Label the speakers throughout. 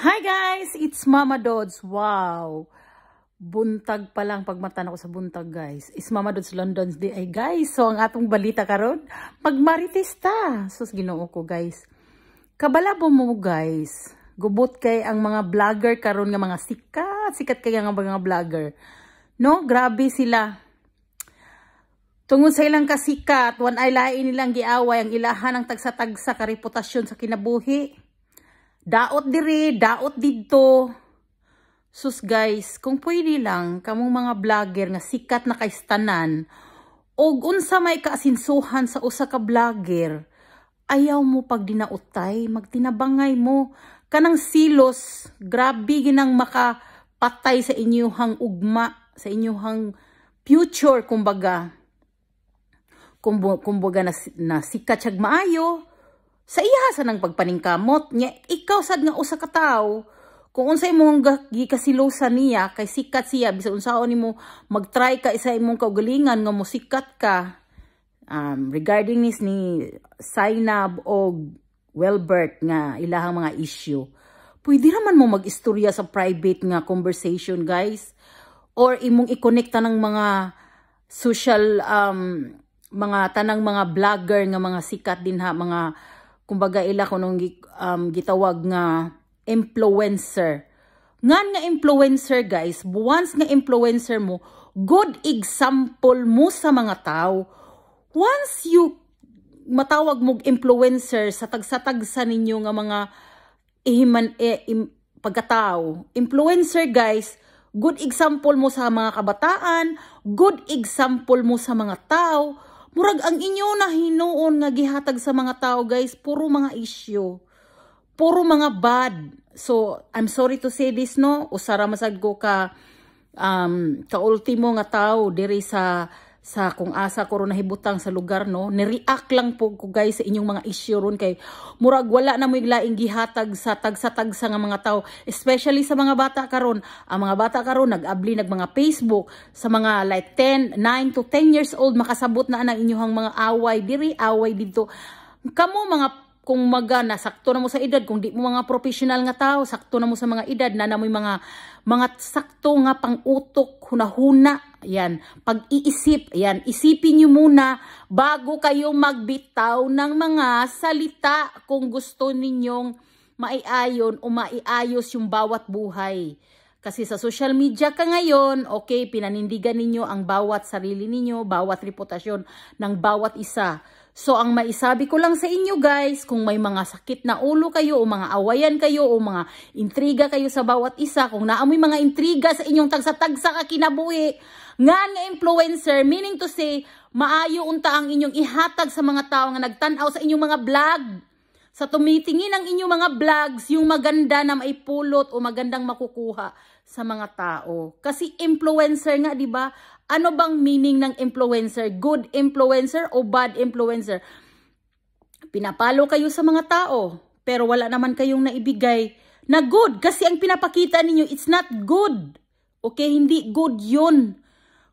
Speaker 1: Hi guys! It's Mama Dodds. Wow! Buntag pa lang pagmata ko sa buntag guys. It's Mama Dodds London's Day. guys. So ang atong balita karon pagmarites ta. Sus ginoo ko guys. Kabalabo mo guys. Gubot kay ang mga vlogger karon nga mga sikat. Sikat kay nga mga vlogger. No? Grabe sila. Tungod sa ilang kasikat, one ay lain nilang giaway ang ilahan ng tagsa-tagsa ka sa kinabuhi Daot diri, daot didto. Sus guys, kung pwede lang kamong mga vlogger nga sikat na kaistanan, tanan og unsa may kaasinsuhan sa usa ka vlogger, ayaw mo pag dinautay, magtinabangay mo kanang silos, grabe ginang makapatay sa inyuhang ugma, sa inyuhang future kumbaga. Kumbaga na, na sikat siyag maayo, sa iya sa nang pagpaningkamot niya, ikaw sad nga usa ka tawo kung unsay imong gikasilosan niya kay sikat siya bisan unsaon nimo magtry ka isa imong kaugalingan nga musikat ka um, regarding this ni Sainab o Welbert nga ilahang mga issue pwede naman mo magistorya sa private nga conversation guys or imong ikonekta ng mga social um, mga tanang mga vlogger nga mga sikat din ha mga kumbaga ila ko nung um, gitawag nga influencer. Ngan nga influencer guys, once nga influencer mo, good example mo sa mga tao. Once you matawag mo influencer sa tagsa-tagsa ninyo nga mga ihiman eh, im, pagkatao, influencer guys, good example mo sa mga kabataan, good example mo sa mga tao, Murag ang inyo na hinuon nga gihatag sa mga tao guys, puro mga issue. Puro mga bad. So, I'm sorry to say this no, usara masag ko ka um, ka ultimo nga tao diri sa sa kung asa ko ron nahibutang sa lugar no ni-react lang po ko guys sa inyong mga issue ron kay murag wala na mo iglaing gihatag sa tagsa-tagsa -tag nga mga tao especially sa mga bata karon ang mga bata karon nag-abli nag mga Facebook sa mga like 10 9 to 10 years old makasabot na ang inyong mga away diri away dito kamo mga kung maga na sakto na mo sa edad kung di mo mga professional nga tao sakto na mo sa mga edad na namoy mga mga sakto nga pangutok hunahuna Ayan, pag-iisip, ayan, isipin nyo muna bago kayo magbitaw ng mga salita kung gusto ninyong maiayon o maiayos yung bawat buhay. Kasi sa social media ka ngayon, okay, pinanindigan ninyo ang bawat sarili ninyo, bawat reputasyon ng bawat isa. So ang maisabi ko lang sa inyo guys, kung may mga sakit na ulo kayo o mga awayan kayo o mga intriga kayo sa bawat isa, kung naamoy mga intriga sa inyong tagsa-tagsa ka kinabuhi, nga nga influencer, meaning to say, maayo unta ang inyong ihatag sa mga tao nga nagtanaw sa inyong mga vlog. Sa tumitingin ang inyong mga vlogs, yung maganda na maipulot o magandang makukuha sa mga tao. Kasi influencer nga, di ba? Ano bang meaning ng influencer? Good influencer o bad influencer? Pinapalo kayo sa mga tao, pero wala naman kayong naibigay na good. Kasi ang pinapakita ninyo, it's not good. Okay, hindi good yun.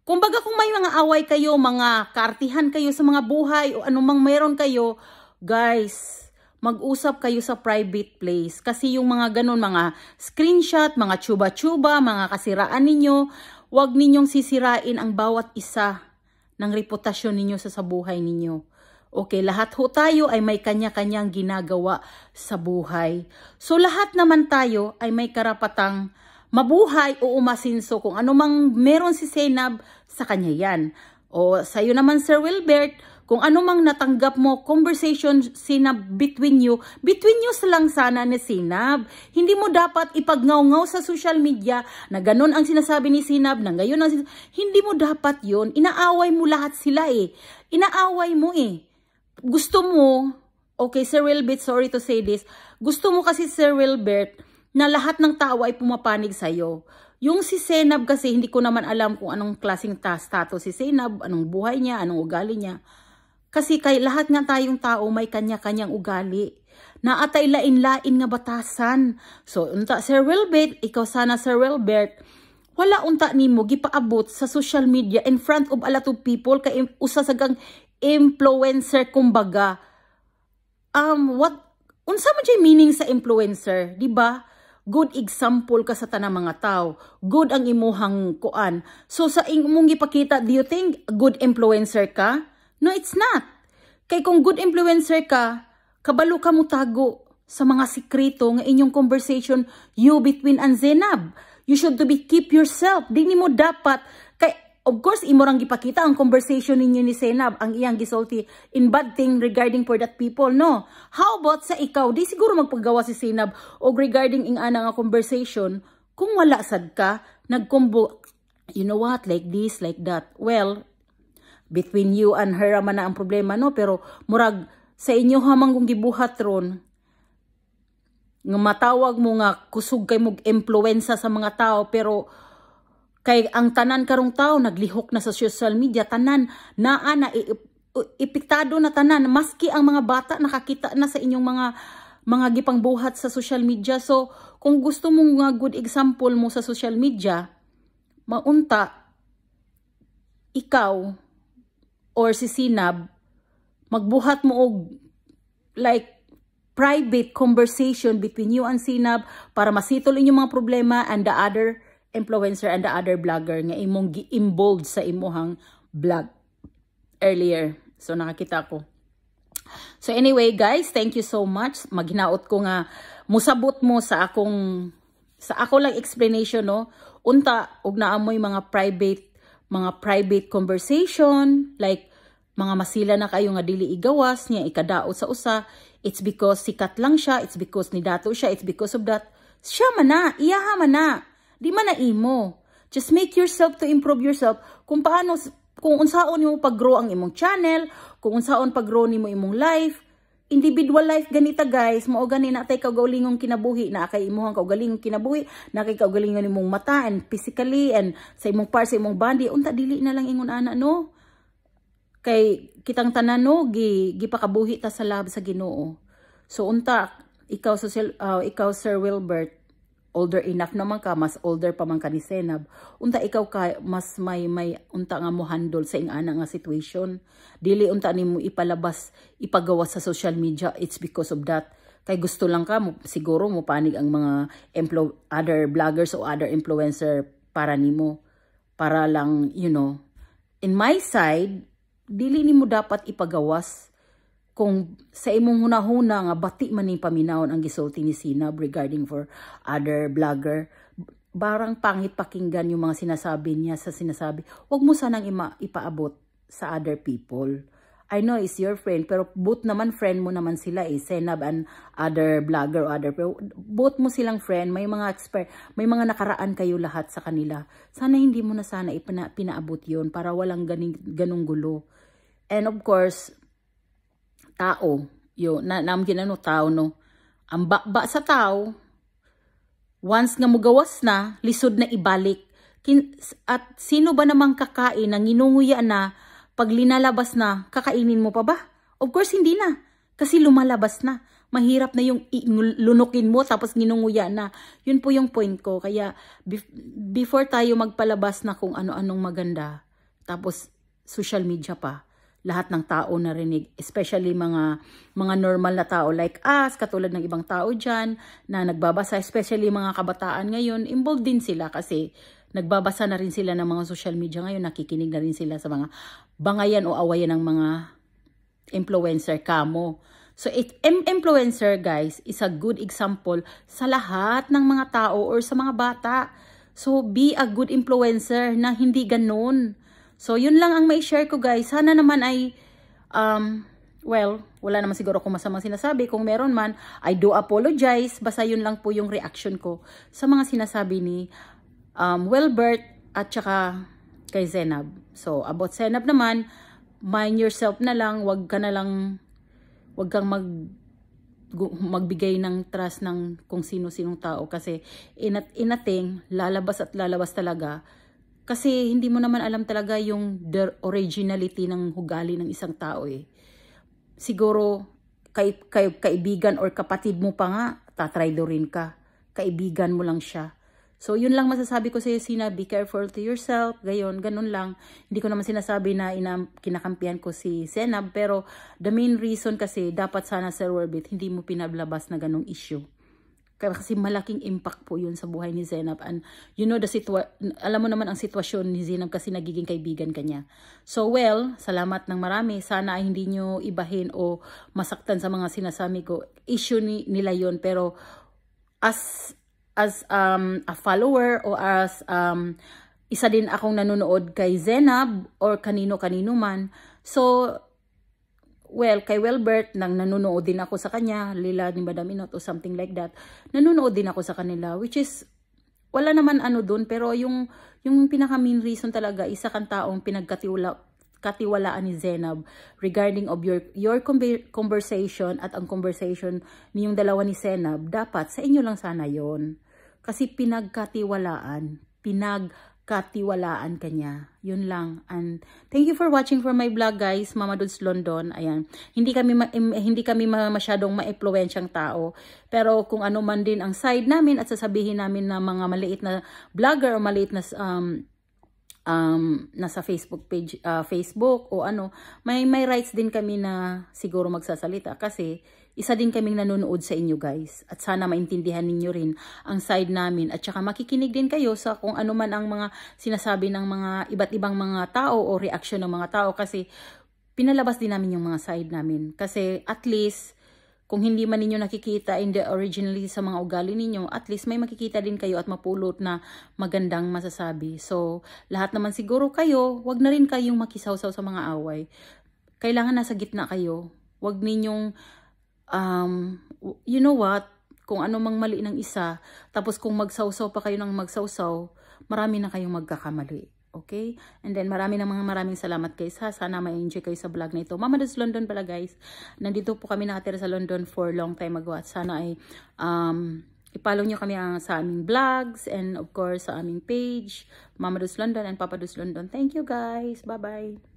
Speaker 1: Kung baga kung may mga away kayo, mga kartihan kayo sa mga buhay o anumang meron kayo, guys, mag-usap kayo sa private place. Kasi yung mga ganun, mga screenshot, mga chuba-chuba, mga kasiraan ninyo, Huwag ninyong sisirain ang bawat isa ng reputasyon ninyo sa sa buhay ninyo. Okay, lahat ho tayo ay may kanya-kanyang ginagawa sa buhay. So lahat naman tayo ay may karapatang mabuhay o umasinso kung anumang meron si Senab sa kanya yan. O sa'yo naman Sir Wilbert, kung ano mang natanggap mo, conversation sinab between you, between you lang sana ni sinab. Hindi mo dapat ipagngaw sa social media na ganun ang sinasabi ni sinab, na gayon ang sinasabi. Hindi mo dapat yon Inaaway mo lahat sila eh. Inaaway mo eh. Gusto mo, okay, Sir Wilbert, sorry to say this, gusto mo kasi Sir Wilbert na lahat ng tao ay pumapanig sa'yo. Yung si Senab kasi, hindi ko naman alam kung anong klaseng status si Senab, anong buhay niya, anong ugali niya. Kasi kay lahat nga tayong tao may kanya-kanyang ugali. atay lain-lain nga batasan. So, unta Sir Wilbert, ikaw sana Sir Wilbert, wala unta nimo gipaabot sa social media in front of a lot of people kay usa sagang influencer kumbaga. Um, what unsa man jay meaning sa influencer, di ba? Good example ka sa tanang mga tao. Good ang imuhang kuan. So sa imong gipakita, do you think good influencer ka? No, it's not. Kay kung good influencer ka, kabalo ka mo tago sa mga sikreto nga inyong conversation you between and Zainab. You should to be keep yourself. Di mo dapat kay of course imo rang gipakita ang conversation ninyo ni Zainab ang iyang gisulti in bad thing regarding for that people no. How about sa ikaw di siguro magpagawa si Zainab og regarding ing ana nga conversation kung wala sad ka nagkumbo you know what like this like that. Well, between you and her man na ang problema no pero murag sa inyo hamang kung gibuhat ron nga matawag mo nga kusog kay mog impluwensa sa mga tao pero kay ang tanan karong tao naglihok na sa social media tanan naa na ipiktado na tanan maski ang mga bata nakakita na sa inyong mga mga gipangbuhat sa social media so kung gusto mo nga good example mo sa social media maunta ikaw or si Sinab, magbuhat mo og like private conversation between you and Sinab para masitol inyo mga problema and the other influencer and the other blogger nga imong gi-involved sa imong blog earlier. So nakakita ko. So anyway guys, thank you so much. Maghinaot ko nga musabot mo sa akong sa ako lang explanation no. Unta og naamoy mga private mga private conversation, like mga masila na kayo nga dili igawas niya ikadaot sa usa, it's because sikat lang siya, it's because ni dato siya, it's because of that. Siya man na, iyaha man na. Di man na imo. Just make yourself to improve yourself kung paano kung unsaon nimo pag-grow ang imong channel, kung unsaon pag-grow mo imong life, individual life ganita guys mo gani na tay kaugalingong kinabuhi na kay imong kaugalingong kinabuhi na kay kaugalingon imong mata and physically and sa imong parts sa imong body unta dili na lang ingon ana no kay kitang tanan no gi gipakabuhi ta sa lab sa Ginoo so unta ikaw sa uh, ikaw Sir Wilbert older enough naman ka, mas older pa man ka ni Senab, unta ikaw ka, mas may, may, unta nga mo handle sa ingana nga situation. Dili unta ni mo ipalabas, ipagawa sa social media, it's because of that. Kay gusto lang ka, mo, siguro mo panig ang mga emplo, other bloggers o other influencer para nimo para lang, you know. In my side, dili ni mo dapat ipagawas kung sa imong hunahuna nga bati man ni paminawon ang gisulti ni Sinab regarding for other blogger barang pangit pakinggan yung mga sinasabi niya sa sinasabi wag mo sanang ima, ipaabot sa other people I know is your friend pero both naman friend mo naman sila eh Senab and other blogger or other pero both mo silang friend may mga expert may mga nakaraan kayo lahat sa kanila sana hindi mo na sana ipina, pinaabot yon para walang ganing, ganung gulo and of course tao yo na nam ginano tao no ang ba sa tao once nga mugawas na lisod na ibalik Kin at sino ba namang kakain na ginunguya na pag linalabas na kakainin mo pa ba of course hindi na kasi lumalabas na mahirap na yung lunukin mo tapos ginunguya na yun po yung point ko kaya before tayo magpalabas na kung ano-anong maganda tapos social media pa lahat ng tao narinig, especially mga mga normal na tao like us, katulad ng ibang tao diyan na nagbabasa, especially mga kabataan ngayon, involved din sila kasi nagbabasa na rin sila ng mga social media ngayon, nakikinig na rin sila sa mga bangayan o awayan ng mga influencer kamo. So, it, influencer guys is a good example sa lahat ng mga tao or sa mga bata. So, be a good influencer na hindi ganun So, yun lang ang may share ko guys. Sana naman ay, um, well, wala naman siguro akong masamang sinasabi. Kung meron man, I do apologize. Basta yun lang po yung reaction ko sa mga sinasabi ni um, Wilbert at saka kay Zenab. So, about Zenab naman, mind yourself na lang. Huwag ka na lang, huwag kang mag magbigay ng trust ng kung sino-sinong tao kasi inat inating lalabas at lalabas talaga kasi hindi mo naman alam talaga yung the originality ng hugali ng isang tao eh. Siguro kay, kay, kaibigan or kapatid mo pa nga, rin ka. Kaibigan mo lang siya. So yun lang masasabi ko sa iyo Sina, be careful to yourself, gayon, ganun lang. Hindi ko naman sinasabi na ina, kinakampihan ko si Senab, pero the main reason kasi dapat sana Sir Orbit, hindi mo pinablabas na ganung issue kasi malaking impact po yun sa buhay ni Zenab and you know the situa alam mo naman ang sitwasyon ni Zenab kasi nagiging kaibigan kanya so well salamat ng marami sana ay hindi nyo ibahin o masaktan sa mga sinasabi ko issue ni nila yon pero as as um, a follower or as um, isa din akong nanonood kay Zenab or kanino-kanino man so well, kay Welbert, nang nanonood din ako sa kanya, lila ni Madam Inot or something like that, nanonood din ako sa kanila, which is, wala naman ano dun, pero yung, yung pinaka main reason talaga, isa kang taong pinagkatiwala, katiwalaan ni Zenab regarding of your, your conversation at ang conversation niyong dalawa ni Zenab, dapat sa inyo lang sana yon Kasi pinagkatiwalaan, pinag katiwalaan kanya. Yun lang. And thank you for watching for my vlog guys, Mama Dudes London. Ayan. Hindi kami ma hindi kami masyadong maimpluwensyang tao. Pero kung ano man din ang side namin at sasabihin namin na mga maliit na vlogger o maliit na um, um, nasa Facebook page, uh, Facebook o ano, may, may rights din kami na siguro magsasalita kasi isa din kaming nanonood sa inyo guys at sana maintindihan ninyo rin ang side namin at saka makikinig din kayo sa kung ano man ang mga sinasabi ng mga iba't ibang mga tao o reaksyon ng mga tao kasi pinalabas din namin yung mga side namin kasi at least kung hindi man ninyo nakikita in the originally sa mga ugali ninyo, at least may makikita din kayo at mapulot na magandang masasabi. So, lahat naman siguro kayo, wag na rin kayong makisawsaw sa mga away. Kailangan nasa gitna kayo. Wag ninyong um, you know what, kung ano mang mali ng isa, tapos kung magsawsaw pa kayo ng magsawsaw, marami na kayong magkakamali. Okay? And then marami na mga maraming salamat guys ha. Sana ma-enjoy kayo sa vlog na ito. Mama does London pala guys. Nandito po kami nakatira sa London for long time ago at sana ay um, ipollow nyo kami ah, sa aming vlogs and of course sa aming page. Mama does London and Papa does London. Thank you guys. Bye-bye.